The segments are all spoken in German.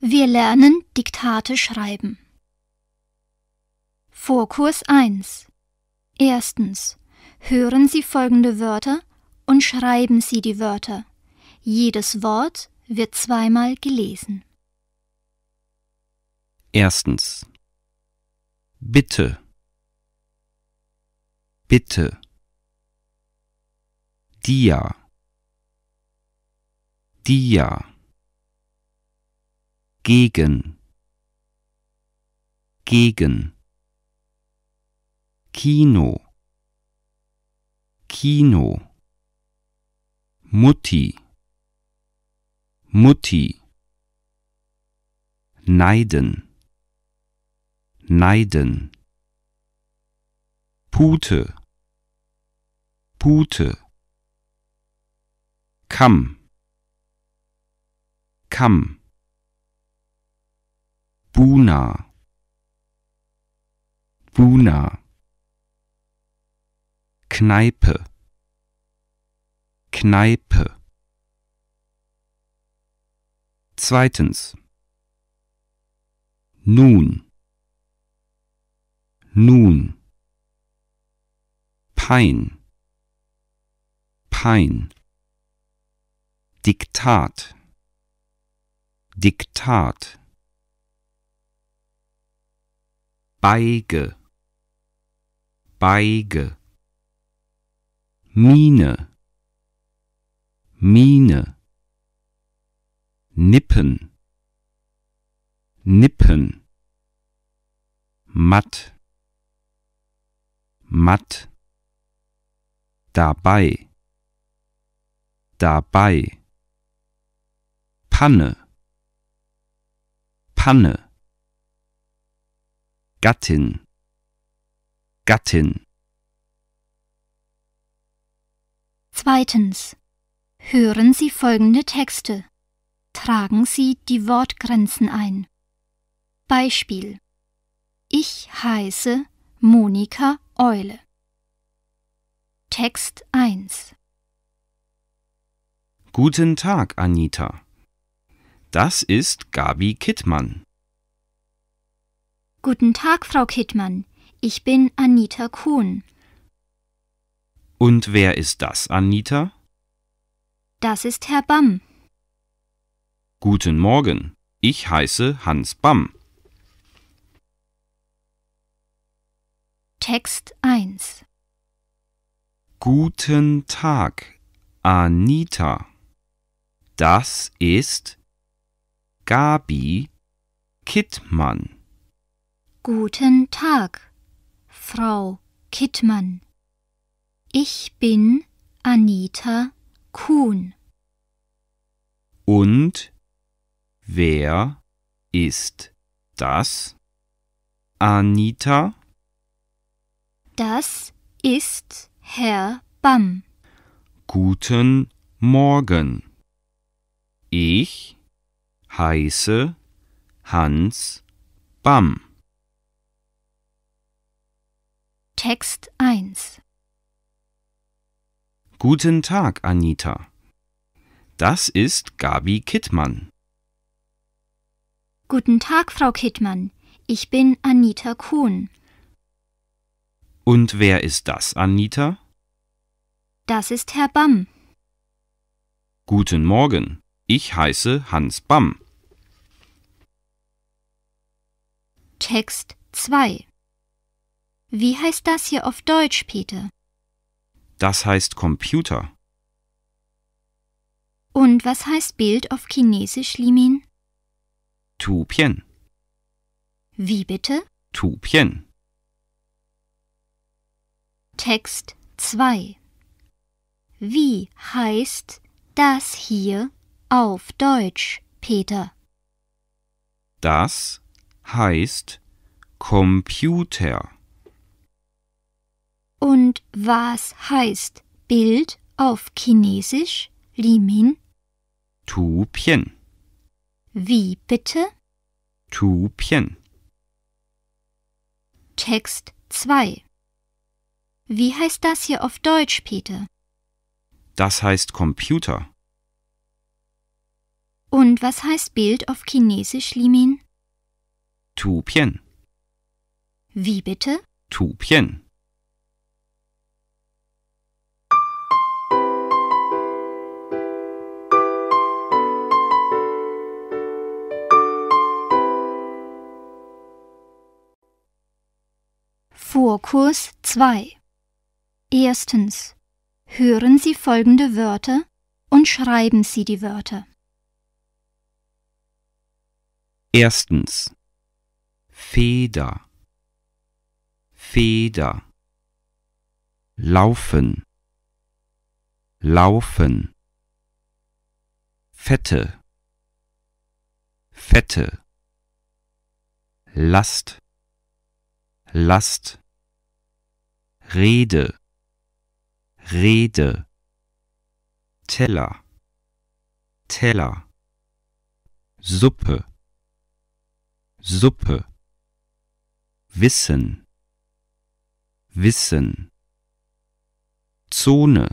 Wir lernen Diktate schreiben. Vorkurs 1. Erstens. Hören Sie folgende Wörter und schreiben Sie die Wörter. Jedes Wort wird zweimal gelesen. Erstens. Bitte. Bitte. Dia. Dia gegen gegen Kino Kino Mutti Mutti Neiden Neiden Pute Pute Kamm Kamm Buna. Buna. Kneipe. Kneipe. Zweitens. Nun. Nun. Pein. Pein. Diktat. Diktat. Beige, Beige, Mine, Mine, Nippen, Nippen, Matt, Matt, dabei, dabei, Panne, Panne. Gattin Gattin Zweitens. Hören Sie folgende Texte. Tragen Sie die Wortgrenzen ein. Beispiel. Ich heiße Monika Eule. Text 1. Guten Tag, Anita. Das ist Gabi Kittmann. Guten Tag, Frau Kittmann. Ich bin Anita Kuhn. Und wer ist das, Anita? Das ist Herr Bamm. Guten Morgen. Ich heiße Hans Bamm. Text 1 Guten Tag, Anita. Das ist Gabi Kittmann. Guten Tag, Frau Kittmann. Ich bin Anita Kuhn. Und wer ist das? Anita? Das ist Herr Bamm. Guten Morgen. Ich heiße Hans Bamm. Text 1 Guten Tag, Anita. Das ist Gabi Kittmann. Guten Tag, Frau Kittmann. Ich bin Anita Kuhn. Und wer ist das, Anita? Das ist Herr Bamm. Guten Morgen. Ich heiße Hans Bamm. Text 2 wie heißt das hier auf Deutsch, Peter? Das heißt Computer. Und was heißt Bild auf Chinesisch, Limin? Tupien. Wie bitte? Tupien. Text 2 Wie heißt das hier auf Deutsch, Peter? Das heißt Computer. Und was heißt Bild auf Chinesisch, Limin? Tu Pien. Wie bitte? Tu Pien. Text 2. Wie heißt das hier auf Deutsch, Peter? Das heißt Computer. Und was heißt Bild auf Chinesisch, Limin? Tu Pien. Wie bitte? Tu Pien. Videokurs 2. Erstens. Hören Sie folgende Wörter und schreiben Sie die Wörter. Erstens. Feder. Feder. Laufen. Laufen. Fette. Fette. Last. Last Rede, Rede, Teller, Teller, Suppe, Suppe, Wissen, Wissen, Zone,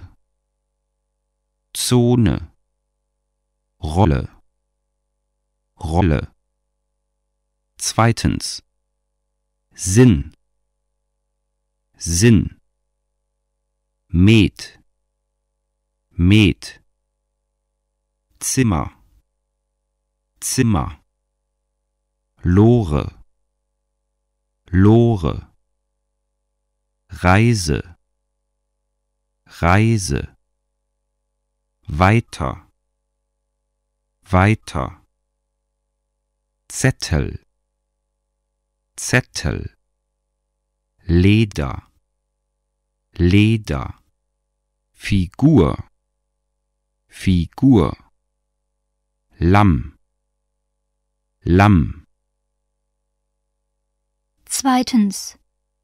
Zone, Rolle, Rolle. Zweitens Sinn Sinn Met Met Zimmer Zimmer Lore Lore Reise Reise Weiter Weiter Zettel Zettel Leder, Leder, Figur, Figur, Lamm, Lamm. Zweitens.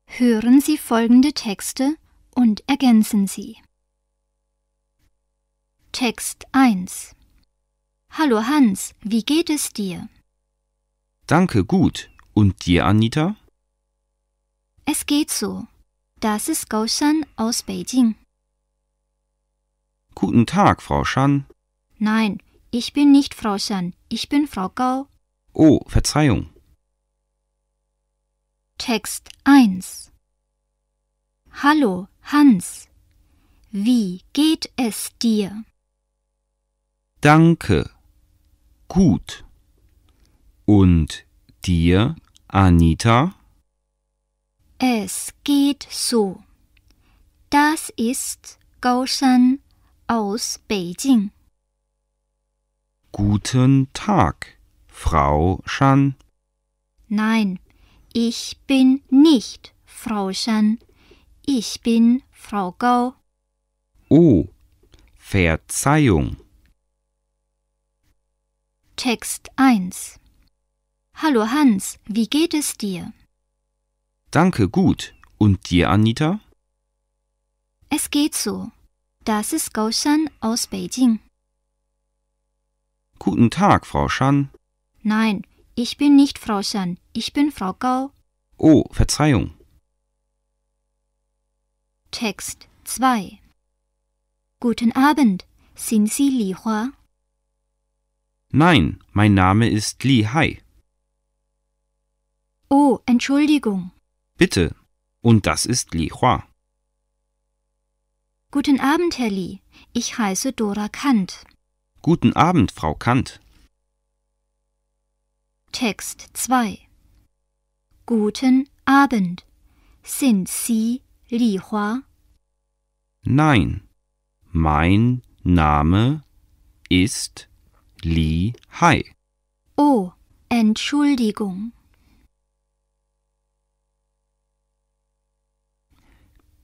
Hören Sie folgende Texte und ergänzen Sie. Text 1. Hallo Hans, wie geht es dir? Danke gut. Und dir, Anita? Es geht so. Das ist Gao Shan aus Beijing. Guten Tag, Frau Shan. Nein, ich bin nicht Frau Shan, ich bin Frau Gao. Oh, Verzeihung. Text 1 Hallo, Hans. Wie geht es dir? Danke. Gut. Und dir, Anita? Es geht so. Das ist Gaoshan aus Beijing. Guten Tag, Frau Shan. Nein, ich bin nicht Frau Shan. Ich bin Frau Gao. Oh, Verzeihung. Text 1 Hallo Hans, wie geht es dir? Danke, gut. Und dir, Anita? Es geht so. Das ist Gao Shan aus Beijing. Guten Tag, Frau Shan. Nein, ich bin nicht Frau Shan, ich bin Frau Gao. Oh, Verzeihung. Text 2 Guten Abend, sind Sie Li Hua? Nein, mein Name ist Li Hai. Oh, Entschuldigung. Bitte. Und das ist Li Hua. Guten Abend, Herr Li. Ich heiße Dora Kant. Guten Abend, Frau Kant. Text 2 Guten Abend. Sind Sie Li Hua? Nein. Mein Name ist Li Hai. Oh, Entschuldigung.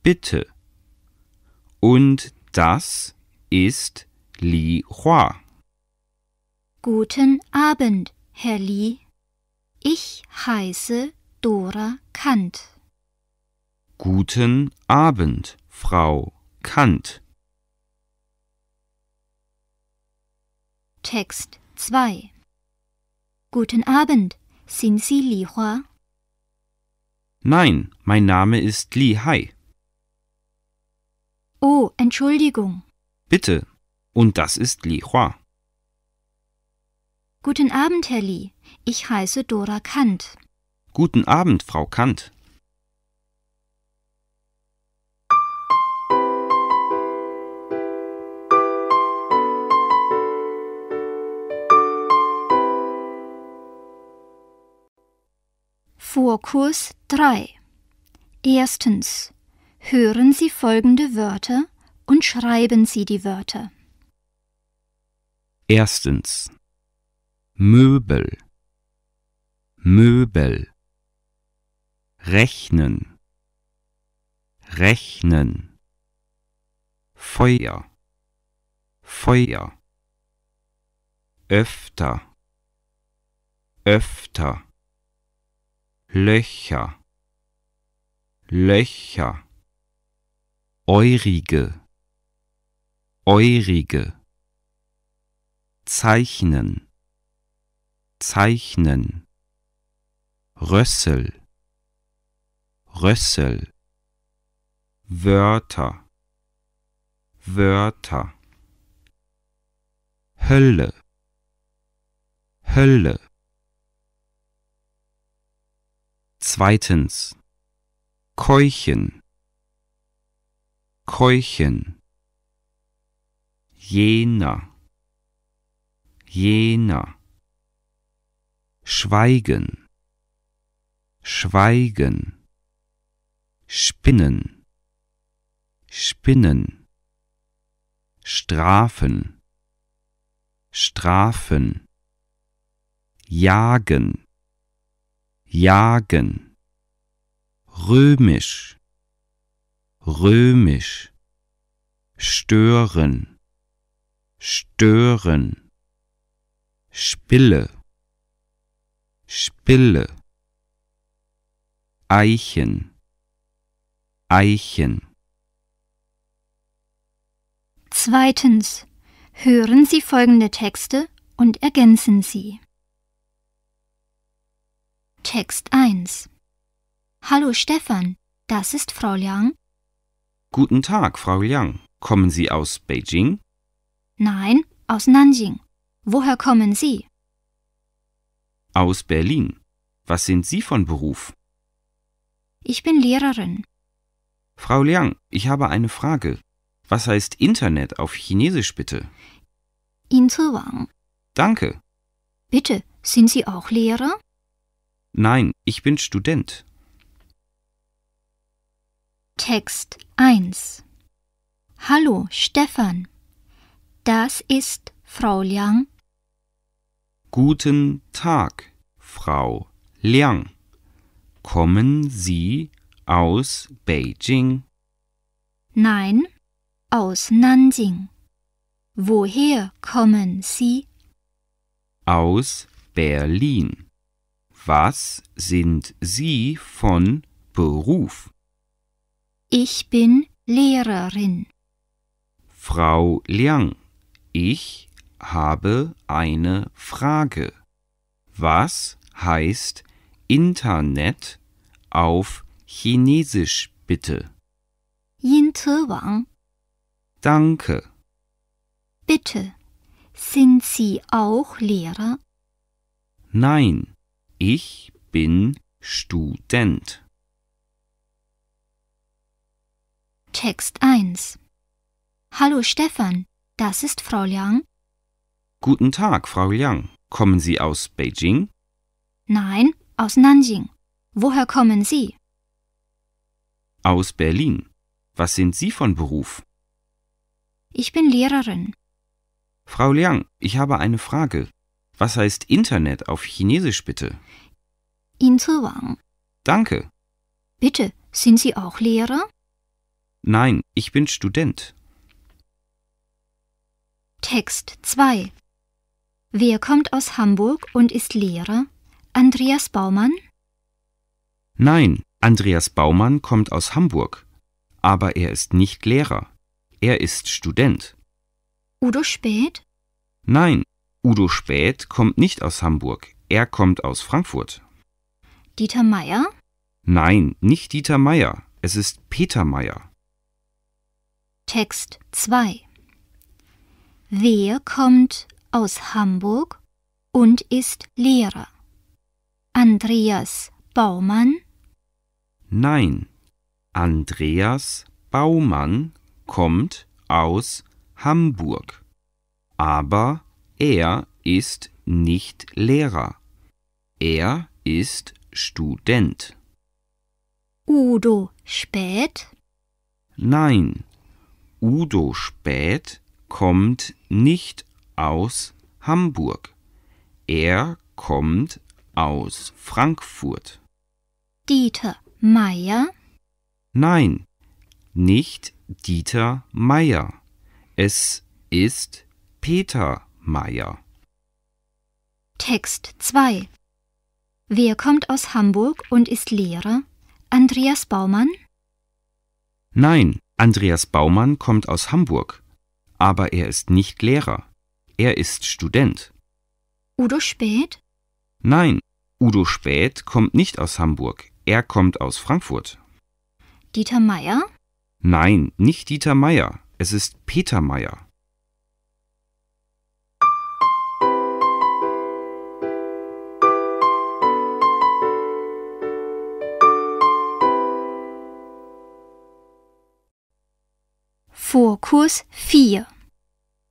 bitte. Und das ist Li Hua. Guten Abend, Herr Li. Ich heiße Dora Kant. Guten Abend, Frau Kant. Text 2 Guten Abend, sind Sie Li Hua? Nein, mein Name ist Li Hai. Oh, Entschuldigung. Bitte. Und das ist Li Hua. Guten Abend, Herr Li. Ich heiße Dora Kant. Guten Abend, Frau Kant. Vorkurs 3 Erstens Hören Sie folgende Wörter und schreiben Sie die Wörter. Erstens Möbel Möbel Rechnen Rechnen Feuer Feuer Öfter Öfter Löcher Löcher Eurige, Eurige, Zeichnen, Zeichnen, Rössel, Rössel, Wörter, Wörter, Hölle, Hölle. Zweitens, Keuchen, Keuchen jener, jener, schweigen, schweigen, spinnen, spinnen, strafen, strafen, jagen, jagen, römisch, römisch, stören, stören, Spille, Spille, Eichen, Eichen. Zweitens. Hören Sie folgende Texte und ergänzen Sie. Text 1. Hallo Stefan, das ist Frau Liang Guten Tag, Frau Liang. Kommen Sie aus Beijing? Nein, aus Nanjing. Woher kommen Sie? Aus Berlin. Was sind Sie von Beruf? Ich bin Lehrerin. Frau Liang, ich habe eine Frage. Was heißt Internet auf Chinesisch bitte? Interwang. Danke. Bitte, sind Sie auch Lehrer? Nein, ich bin Student. Text 1 Hallo Stefan, das ist Frau Liang. Guten Tag, Frau Liang. Kommen Sie aus Beijing? Nein, aus Nanjing. Woher kommen Sie? Aus Berlin. Was sind Sie von Beruf? Ich bin Lehrerin. Frau Liang, ich habe eine Frage. Was heißt Internet auf Chinesisch bitte? Interwang. Danke. Bitte, sind Sie auch Lehrer? Nein, ich bin Student. Text 1 Hallo Stefan, das ist Frau Liang. Guten Tag, Frau Liang. Kommen Sie aus Beijing? Nein, aus Nanjing. Woher kommen Sie? Aus Berlin. Was sind Sie von Beruf? Ich bin Lehrerin. Frau Liang, ich habe eine Frage. Was heißt Internet auf Chinesisch bitte? Interwang. Danke. Bitte, sind Sie auch Lehrer? Nein, ich bin Student. Text 2 Wer kommt aus Hamburg und ist Lehrer? Andreas Baumann? Nein, Andreas Baumann kommt aus Hamburg, aber er ist nicht Lehrer. Er ist Student. Udo Spät? Nein, Udo Spät kommt nicht aus Hamburg. Er kommt aus Frankfurt. Dieter Meier? Nein, nicht Dieter Meier. Es ist Peter Meier. Text 2 Wer kommt aus Hamburg und ist Lehrer? Andreas Baumann? Nein, Andreas Baumann kommt aus Hamburg, aber er ist nicht Lehrer. Er ist Student. Udo Spät? Nein, Udo Spät kommt nicht aus Hamburg. Er kommt aus Frankfurt. Dieter Meier? Nein, nicht Dieter Meier. Es ist Peter Meier. Text 2 Wer kommt aus Hamburg und ist Lehrer? Andreas Baumann? Nein, Andreas Baumann kommt aus Hamburg, aber er ist nicht Lehrer. Er ist Student. Udo Spät? Nein, Udo Spät kommt nicht aus Hamburg. Er kommt aus Frankfurt. Dieter Meier? Nein, nicht Dieter Meier. Es ist Peter Meier. Vorkurs 4.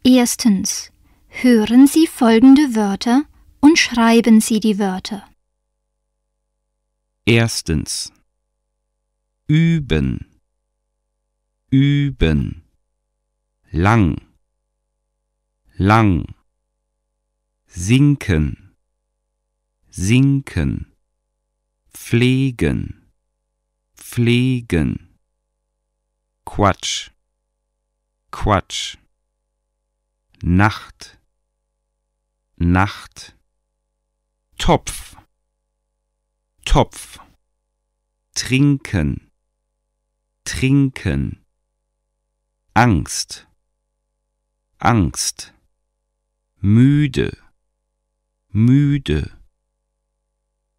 Erstens. Hören Sie folgende Wörter und schreiben Sie die Wörter. Erstens. Üben. Üben. Lang. Lang. Sinken. Sinken. Pflegen. Pflegen. Quatsch. Quatsch Nacht Nacht Topf Topf Trinken Trinken Angst Angst müde müde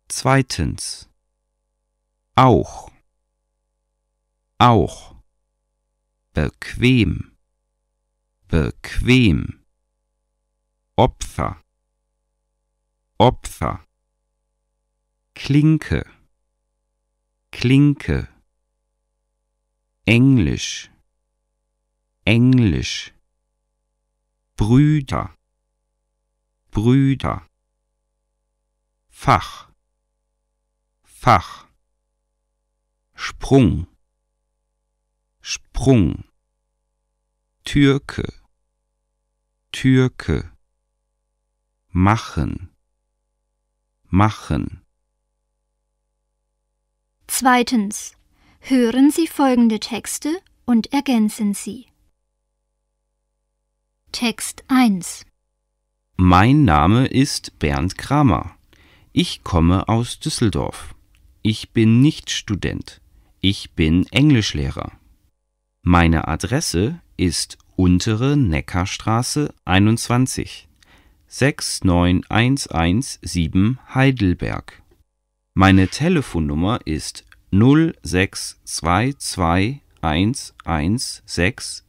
Zweitens. Auch. Auch. Bequem bequem Opfer Opfer Klinke Klinke Englisch Englisch Brüder Brüder Fach Fach Sprung Sprung Türke, Türke, machen, machen. Zweitens. Hören Sie folgende Texte und ergänzen Sie. Text 1 Mein Name ist Bernd Kramer. Ich komme aus Düsseldorf. Ich bin nicht Student. Ich bin Englischlehrer. Meine Adresse ist Untere Neckarstraße 21 69117 Heidelberg. Meine Telefonnummer ist 0622 116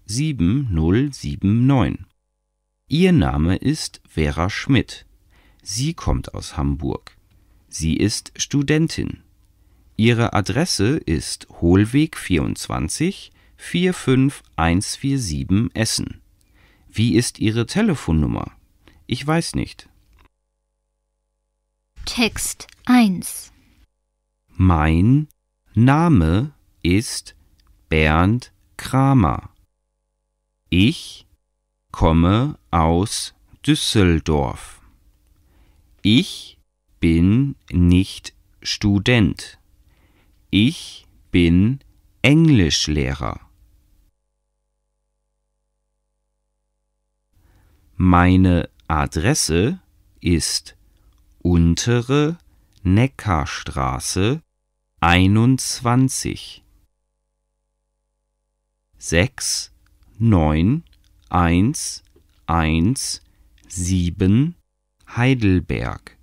Ihr Name ist Vera Schmidt. Sie kommt aus Hamburg. Sie ist Studentin. Ihre Adresse ist Hohlweg 24 45147 Essen. Wie ist Ihre Telefonnummer? Ich weiß nicht. Text 1 Mein Name ist Bernd Kramer. Ich komme aus Düsseldorf. Ich bin nicht Student. Ich bin Englischlehrer. Meine Adresse ist untere Neckarstraße 21 sechs neun eins eins sieben Heidelberg.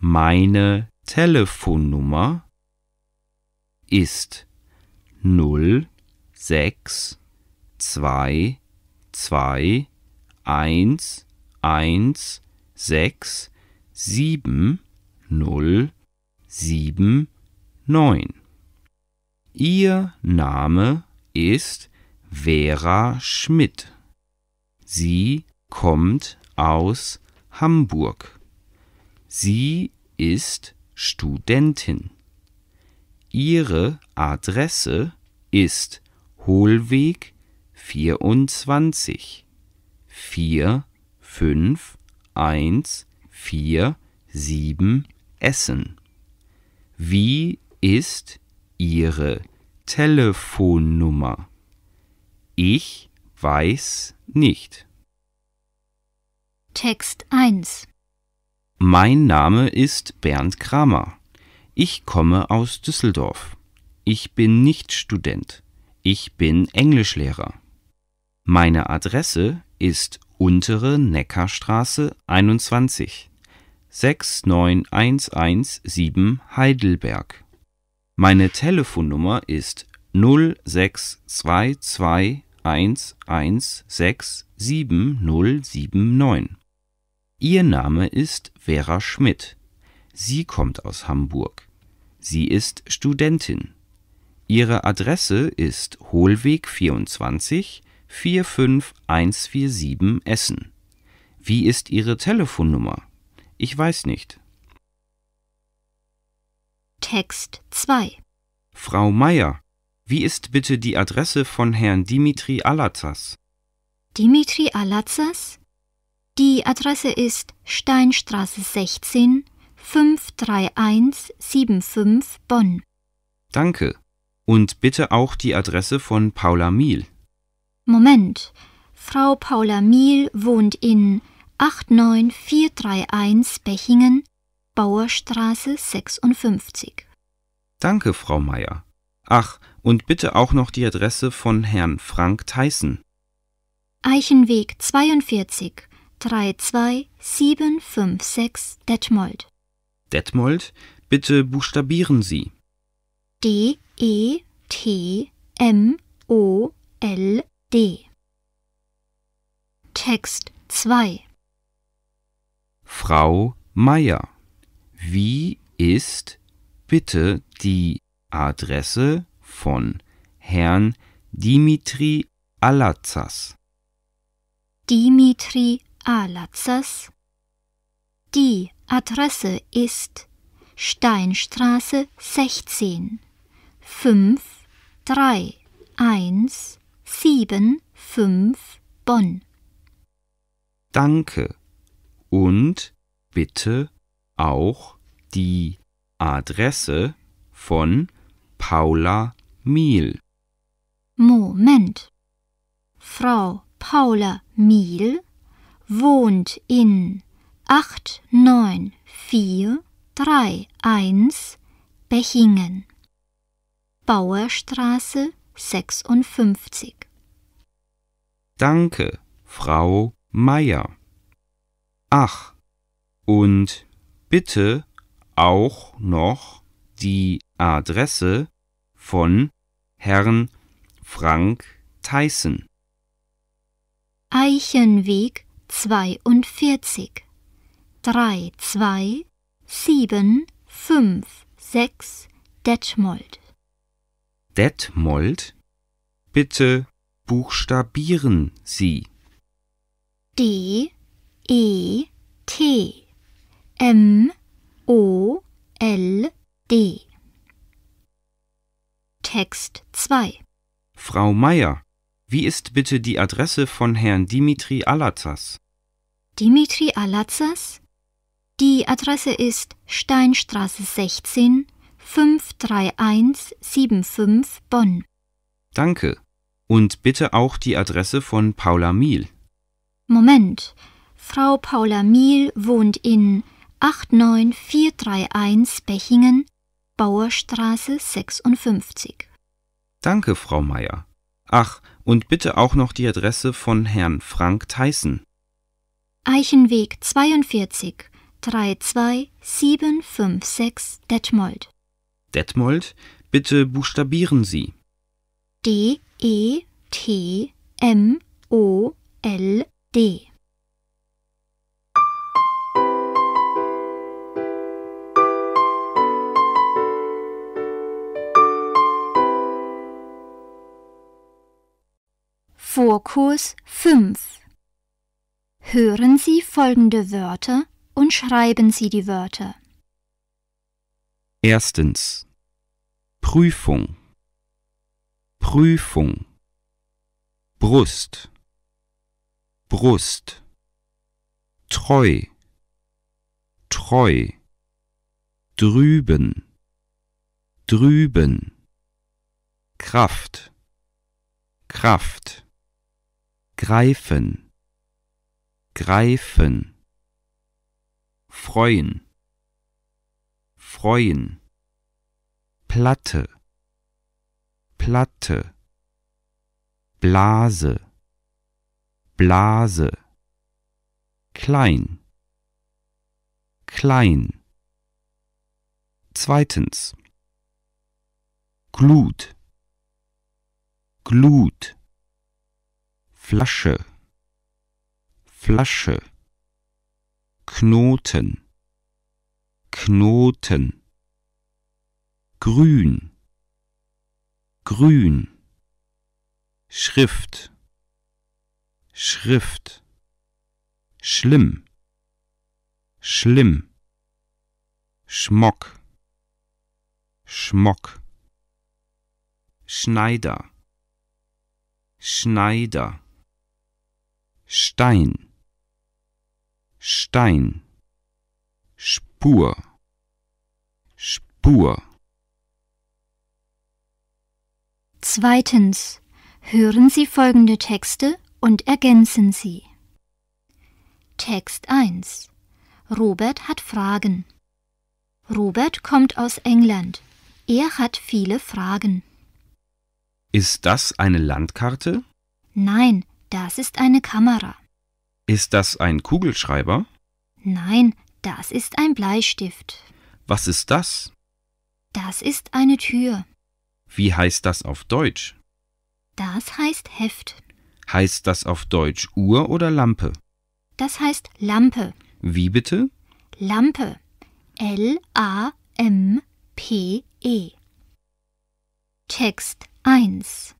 Meine Telefonnummer ist null sechs zwei zwei eins eins sechs sieben null sieben neun. Ihr Name ist Vera Schmidt. Sie kommt aus Hamburg. Sie ist Studentin. Ihre Adresse ist Hohlweg 24. 4, 5, 1, 4, 7 essen? Wie ist Ihre Telefonnummer? Ich weiß nicht. Text 1 Mein Name ist Bernd Kramer. Ich komme aus Düsseldorf. Ich bin nicht Student. Ich bin Englischlehrer. Meine Adresse ist Untere Neckarstraße 21 69117 Heidelberg. Meine Telefonnummer ist 062211677079. Ihr Name ist Vera Schmidt. Sie kommt aus Hamburg. Sie ist Studentin. Ihre Adresse ist Hohlweg 24 45147 Essen. Wie ist Ihre Telefonnummer? Ich weiß nicht. Text 2 Frau Meier, wie ist bitte die Adresse von Herrn Dimitri Alatzas? Dimitri Alatzas? Die Adresse ist Steinstraße 16 53175 Bonn. Danke. Und bitte auch die Adresse von Paula Miel. Moment. Frau Paula Miel wohnt in 89431 Bechingen, Bauerstraße 56. Danke, Frau Meier. Ach, und bitte auch noch die Adresse von Herrn Frank Theissen. Eichenweg 42 32756 Detmold. Detmold, bitte buchstabieren Sie. D E T M O L D. Text 2 Frau Meier, wie ist bitte die Adresse von Herrn Dimitri Alatzas? Dimitri Alatzas? Die Adresse ist Steinstraße 16 5 75 Bonn. Danke und bitte auch die Adresse von Paula Miel. Moment. Frau Paula Miel wohnt in 89431 Bechingen. Bauerstraße 56. Danke, Frau Meier. Ach, und bitte auch noch die Adresse von Herrn Frank Theissen. Eichenweg 42 32756 Detmold. Detmold? Bitte buchstabieren Sie? D E T M O L D Text 2 Frau Meier, wie ist bitte die Adresse von Herrn Dimitri Alatzas? Dimitri Alatzas? Die Adresse ist Steinstraße 16 53175 Bonn. Danke. Und bitte auch die Adresse von Paula Miel. Moment. Frau Paula Miel wohnt in 89431 Bechingen, Bauerstraße 56. Danke, Frau Meier. Ach, und bitte auch noch die Adresse von Herrn Frank Theissen. Eichenweg 42 32756 Detmold. Detmold, bitte buchstabieren Sie. D E T M O L D. Vorkurs 5 Hören Sie folgende Wörter und schreiben Sie die Wörter. Erstens Prüfung Prüfung Brust Brust Treu Treu Drüben Drüben Kraft Kraft Greifen Greifen Freuen Freuen Platte Platte Blase Blase klein klein Zweitens Glut Glut Flasche Flasche Knoten Knoten Grün grün Schrift Schrift schlimm schlimm Schmock Schmock Schneider Schneider Stein Stein Spur Spur Zweitens. Hören Sie folgende Texte und ergänzen Sie. Text 1. Robert hat Fragen. Robert kommt aus England. Er hat viele Fragen. Ist das eine Landkarte? Nein, das ist eine Kamera. Ist das ein Kugelschreiber? Nein, das ist ein Bleistift. Was ist das? Das ist eine Tür. Wie heißt das auf Deutsch? Das heißt Heft. Heißt das auf Deutsch Uhr oder Lampe? Das heißt Lampe. Wie bitte? Lampe. L-A-M-P-E. Text 1.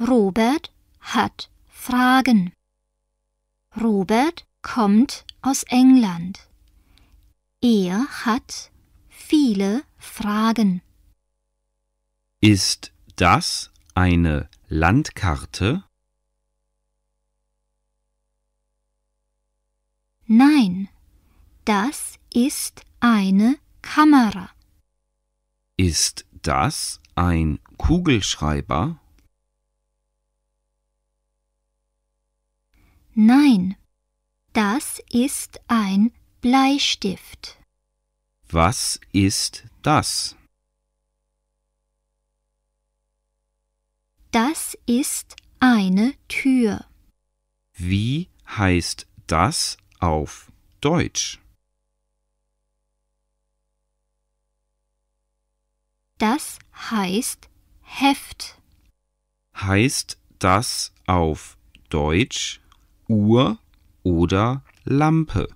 Robert hat Fragen. Robert kommt aus England. Er hat viele Fragen. Ist das eine Landkarte? Nein, das ist eine Kamera. Ist das ein Kugelschreiber? Nein, das ist ein Bleistift. Was ist das? Das ist eine Tür. Wie heißt das auf Deutsch? Das heißt Heft. Heißt das auf Deutsch Uhr oder Lampe?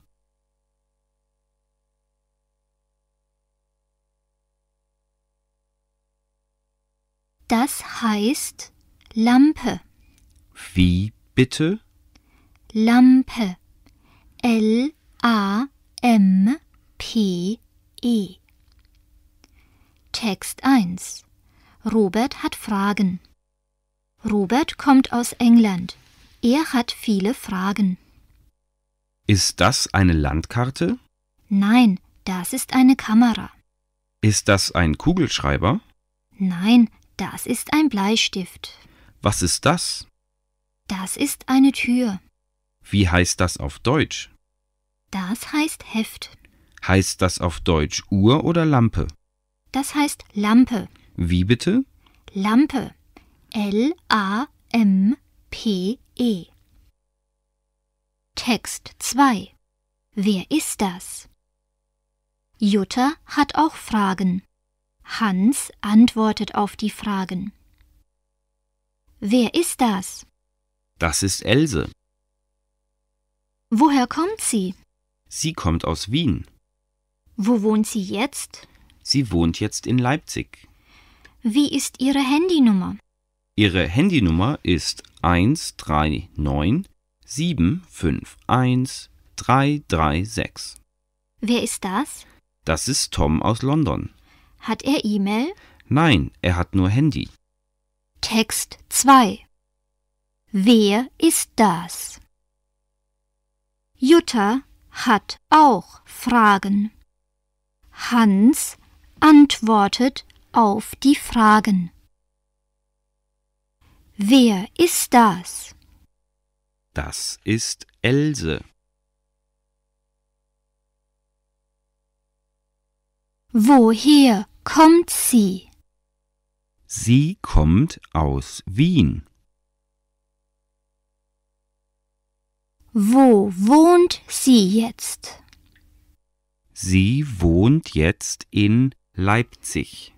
Das heißt Lampe. Wie bitte? Lampe. L-A-M-P-E. Text 1. Robert hat Fragen. Robert kommt aus England. Er hat viele Fragen. Ist das eine Landkarte? Nein, das ist eine Kamera. Ist das ein Kugelschreiber? Nein, das ist ein Bleistift. Was ist das? Das ist eine Tür. Wie heißt das auf Deutsch? Das heißt Heft. Heißt das auf Deutsch Uhr oder Lampe? Das heißt Lampe. Wie bitte? Lampe. L-A-M-P-E. Text 2. Wer ist das? Jutta hat auch Fragen. Hans antwortet auf die Fragen. Wer ist das? Das ist Else. Woher kommt sie? Sie kommt aus Wien. Wo wohnt sie jetzt? Sie wohnt jetzt in Leipzig. Wie ist ihre Handynummer? Ihre Handynummer ist 139 751 336. Wer ist das? Das ist Tom aus London. Hat er E-Mail? Nein, er hat nur Handy. Text 2 Wer ist das? Jutta hat auch Fragen. Hans antwortet auf die Fragen. Wer ist das? Das ist Else. Woher kommt sie? Sie kommt aus Wien. Wo wohnt sie jetzt? Sie wohnt jetzt in Leipzig.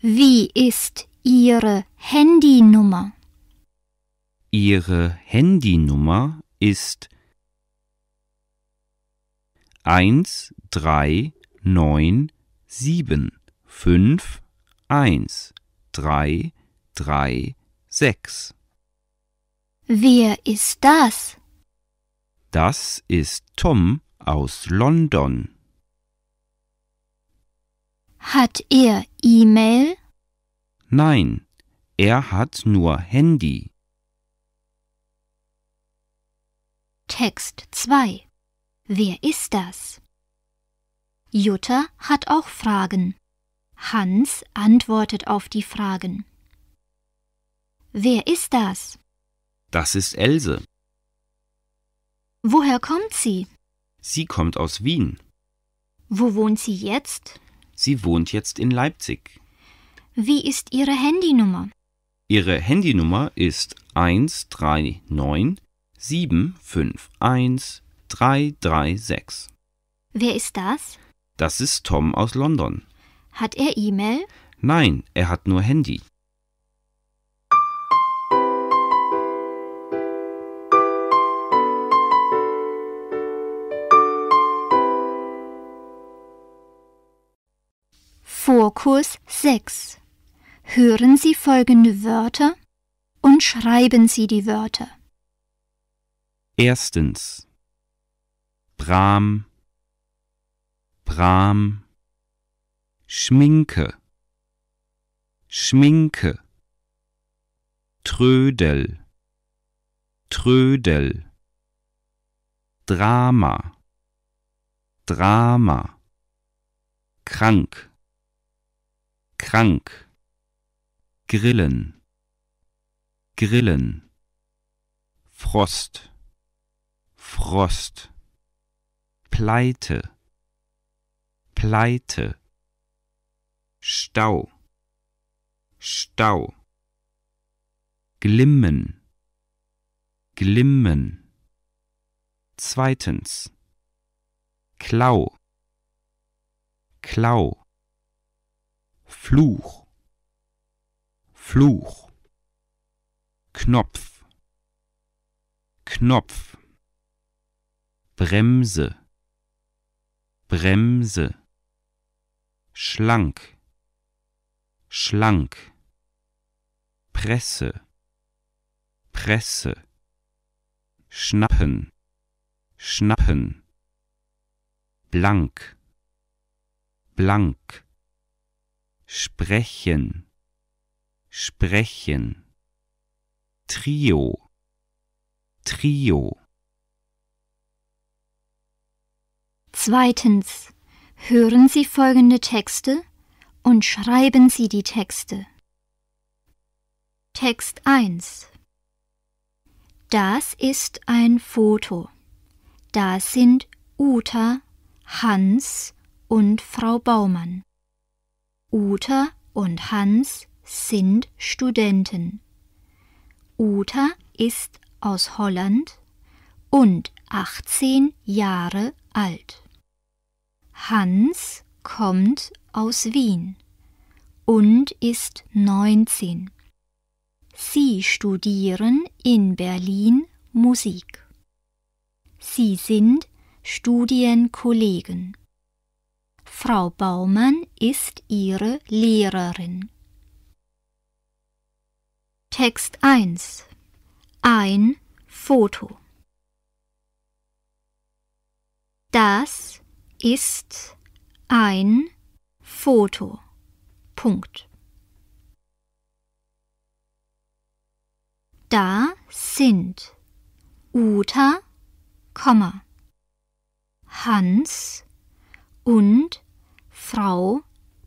Wie ist Ihre Handynummer? Ihre Handynummer ist 1, 3, 9, 7, 5, 1, 3, 3, 6. Wer ist das? Das ist Tom aus London. Hat er E-Mail? Nein, er hat nur Handy. Text 2 Wer ist das? Jutta hat auch Fragen. Hans antwortet auf die Fragen. Wer ist das? Das ist Else. Woher kommt sie? Sie kommt aus Wien. Wo wohnt sie jetzt? Sie wohnt jetzt in Leipzig. Wie ist ihre Handynummer? Ihre Handynummer ist 139 336. Wer ist das? Das ist Tom aus London. Hat er E-Mail? Nein, er hat nur Handy. Vorkurs 6. Hören Sie folgende Wörter und schreiben Sie die Wörter. Erstens Pram, Pram, Schminke, Schminke, Trödel, Trödel, Drama, Drama, krank, krank, grillen, grillen, Frost, Frost. Pleite, Pleite, Stau, Stau, Glimmen, Glimmen. Zweitens, Klau, Klau, Fluch, Fluch, Knopf, Knopf, Bremse, Bremse, schlank, schlank, Presse, Presse, schnappen, schnappen, blank, blank, sprechen, sprechen, Trio, Trio Zweitens, hören Sie folgende Texte und schreiben Sie die Texte. Text 1 Das ist ein Foto. Da sind Uta, Hans und Frau Baumann. Uta und Hans sind Studenten. Uta ist aus Holland und 18 Jahre alt. Hans kommt aus Wien und ist 19. Sie studieren in Berlin Musik. Sie sind Studienkollegen. Frau Baumann ist ihre Lehrerin. Text 1 Ein Foto Das ist ein Foto. Punkt. Da sind Uta, Komma, Hans und Frau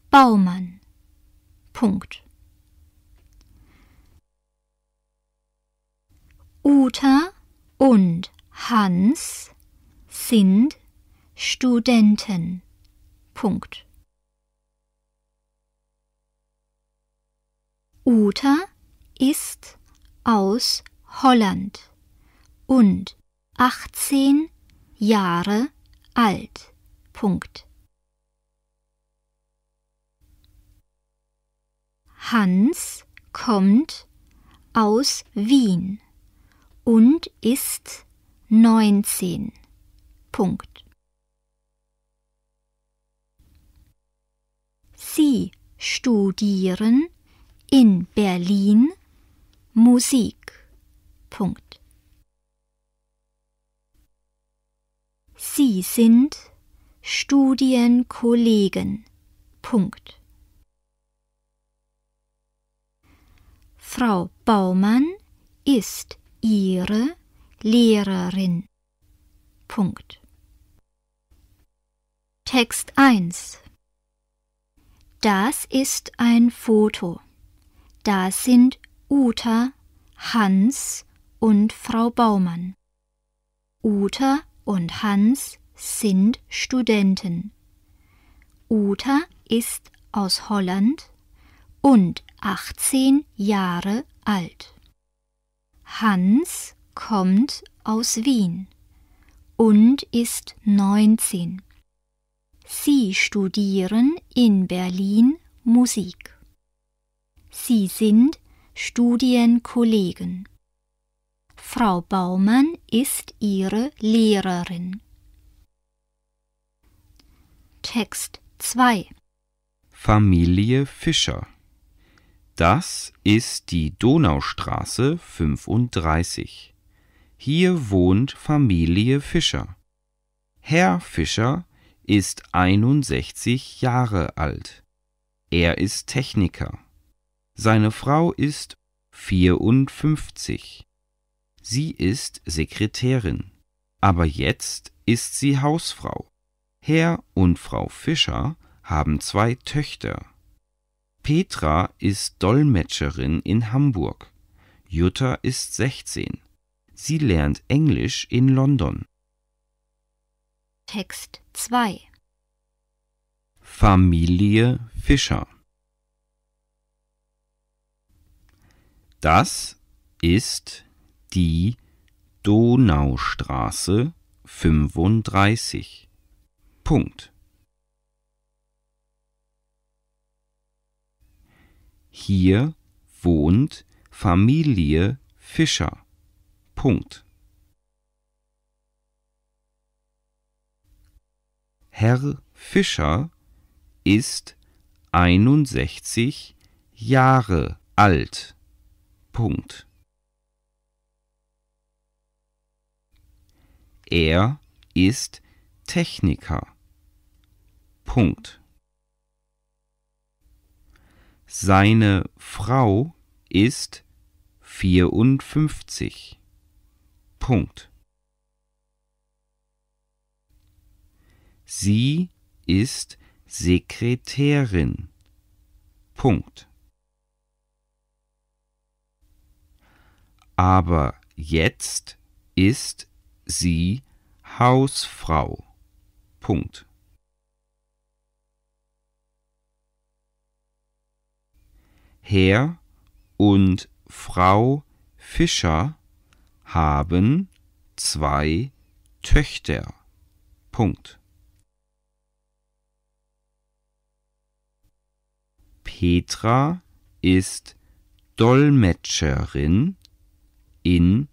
Baumann. Punkt. Uta und Hans sind Studenten. Punkt. Uta ist aus Holland und 18 Jahre alt. Punkt. Hans kommt aus Wien und ist 19. Punkt. Sie studieren in Berlin Musik. Punkt. Sie sind Studienkollegen. Punkt. Frau Baumann ist ihre Lehrerin. Punkt. Text 1 das ist ein Foto. Da sind Uta, Hans und Frau Baumann. Uta und Hans sind Studenten. Uta ist aus Holland und 18 Jahre alt. Hans kommt aus Wien und ist 19. Sie studieren in Berlin Musik. Sie sind Studienkollegen. Frau Baumann ist ihre Lehrerin. Text 2 Familie Fischer Das ist die Donaustraße 35. Hier wohnt Familie Fischer. Herr Fischer ist 61 Jahre alt. Er ist Techniker. Seine Frau ist 54. Sie ist Sekretärin. Aber jetzt ist sie Hausfrau. Herr und Frau Fischer haben zwei Töchter. Petra ist Dolmetscherin in Hamburg. Jutta ist 16. Sie lernt Englisch in London. Text 2 Familie Fischer Das ist die Donaustraße 35. Punkt. Hier wohnt Familie Fischer. Punkt. Herr Fischer ist 61 Jahre alt. Punkt. Er ist Techniker. Punkt. Seine Frau ist 54. Punkt. Sie ist Sekretärin. Punkt. Aber jetzt ist sie Hausfrau. Punkt. Herr und Frau Fischer haben zwei Töchter. Punkt. Petra ist Dolmetscherin in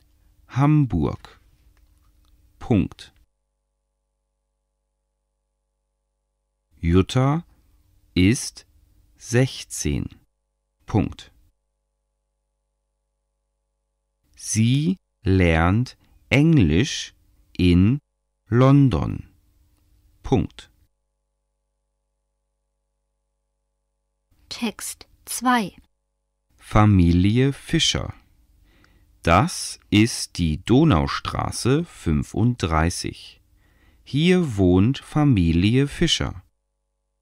Hamburg. Punkt. Jutta ist 16. Punkt. Sie lernt Englisch in London. Punkt. Text 2 Familie Fischer. Das ist die Donaustraße 35. Hier wohnt Familie Fischer.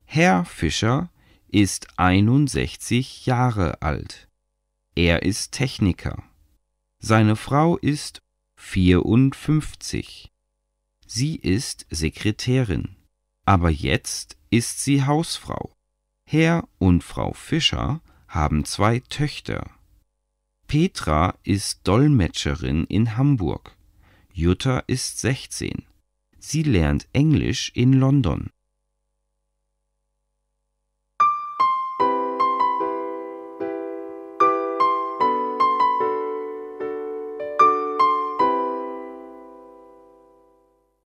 Herr Fischer ist 61 Jahre alt. Er ist Techniker. Seine Frau ist 54. Sie ist Sekretärin, aber jetzt ist sie Hausfrau. Herr und Frau Fischer haben zwei Töchter. Petra ist Dolmetscherin in Hamburg. Jutta ist 16. Sie lernt Englisch in London